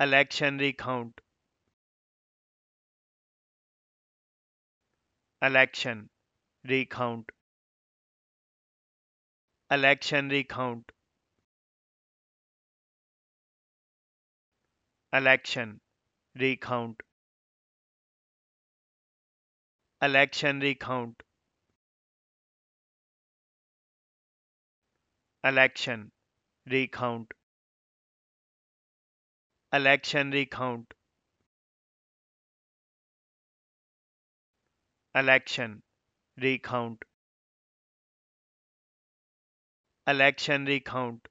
election recount election recount election recount election recount election recount election recount election recount election recount election recount